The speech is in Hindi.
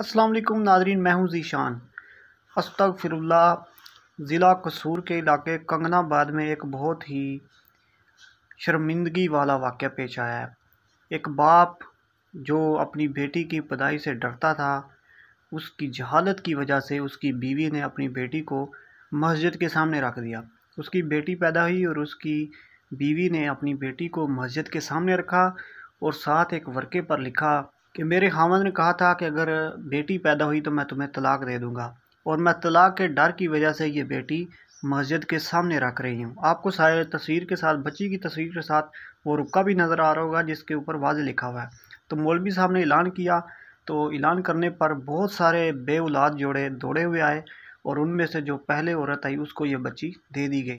असलम नाजरीन मैं हूँ ज़ीशान अस्तफ़िरल्ला ज़िला कसूर के इलाके कंगनाबाद में एक बहुत ही शर्मिंदगी वाला वाक़ पेश आया है एक बाप जो अपनी बेटी की पदाई से डरता था उसकी जहालत की वजह से उसकी बीवी ने अपनी बेटी को मस्जिद के सामने रख दिया उसकी बेटी पैदा हुई और उसकी बीवी ने अपनी बेटी को मस्जिद के सामने रखा और साथ एक वर्के पर लिखा कि मेरे खामद ने कहा था कि अगर बेटी पैदा हुई तो मैं तुम्हें तलाक दे दूँगा और मैं तलाक के डर की वजह से ये बेटी मस्जिद के सामने रख रही हूँ आपको सारे तस्वीर के साथ बच्ची की तस्वीर के साथ वो रुका भी नज़र आ रहा होगा जिसके ऊपर वाज लिखा हुआ है तो मौलवी साहब ने ऐलान किया तो ऐलान करने पर बहुत सारे बे जोड़े दौड़े हुए आए और उनमें से जो पहले औरत आई उसको ये बच्ची दे दी गई